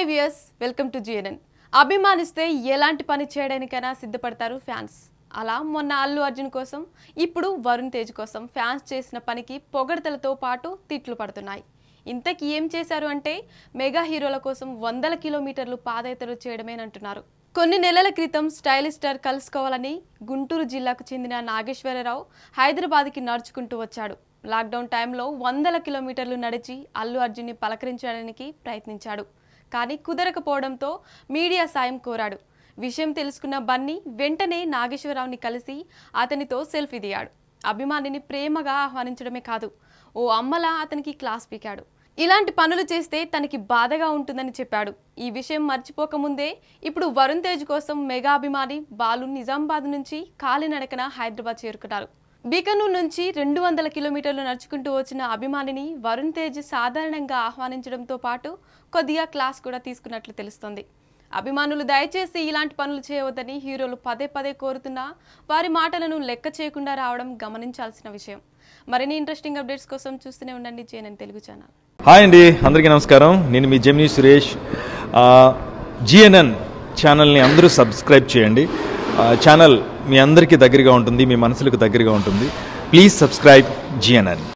hi viewers welcome to GNN అభిమానిస్తే ఎలాంటి పని చేయడానికైనా సిద్ధపడతారు ఫ్యాన్స్ అలా మొన్న అల్లు అర్జున్ కోసం ఇప్పుడు వరుణ్ తేజ్ కోసం ఫ్యాన్స్ చేసిన పనికి పొగడతలతో పాటు తిట్లు పడుతున్నాయి ఇంతకి ఏం చేశారు అంటే మెగా హీరోల కోసం వందల కిలోమీటర్లు పాదయాత్రలు చేయడమేనంటున్నారు కొన్ని నెలల క్రితం స్టైలిష్ స్టార్ కలుసుకోవాలని గుంటూరు జిల్లాకు చెందిన నాగేశ్వరరావు హైదరాబాద్కి నడుచుకుంటూ వచ్చాడు లాక్డౌన్ టైంలో వందల కిలోమీటర్లు నడిచి అల్లు అర్జున్ని పలకరించడానికి ప్రయత్నించాడు కానీ కుదరకపోవడంతో మీడియా సాయం కోరాడు విషయం తెలుసుకున్న బన్నీ వెంటనే నాగేశ్వరరావుని కలిసి అతనితో సెల్ఫీ దిగాడు అభిమానిని ప్రేమగా ఆహ్వానించడమే కాదు ఓ అమ్మలా అతనికి క్లాస్ పీకాడు ఇలాంటి పనులు చేస్తే తనకి బాధగా ఉంటుందని చెప్పాడు ఈ విషయం మర్చిపోకముందే ఇప్పుడు వరుణ్ తేజ్ కోసం మెగా అభిమాని బాలు నిజామాబాద్ నుంచి కాలినడకన హైదరాబాద్ చేరుకున్నారు బీకనూరు నుంచి రెండు వందల కిలోమీటర్లు నడుచుకుంటూ వచ్చిన అభిమానిని వరుణ్ తేజ్ సాధారణంగా ఆహ్వానించడంతో పాటు కొద్దిగా క్లాస్ కూడా తీసుకున్నట్లు తెలుస్తోంది అభిమానులు దయచేసి ఇలాంటి పనులు చేయవద్దని హీరోలు పదే పదే కోరుతున్నా వారి మాటలను లెక్క చేయకుండా రావడం గమనించాల్సిన విషయం మరిన్ని ఇంట్రెస్టింగ్ అప్డేట్స్ కోసం చూస్తూనే ఉండండి జేఎన్ఎన్ తెలుగు ఛానల్ హాయ్ అండి అందరికీ నమస్కారం నేను మీ జమినీ సురేష్ జిఎన్ఎన్ ఛానల్ని అందరూ సబ్స్క్రైబ్ చేయండి ఛానల్ మీ అందరికీ దగ్గరగా ఉంటుంది మీ మనసులకు దగ్గరగా ఉంటుంది ప్లీజ్ సబ్స్క్రైబ్ జిఎన్ఎన్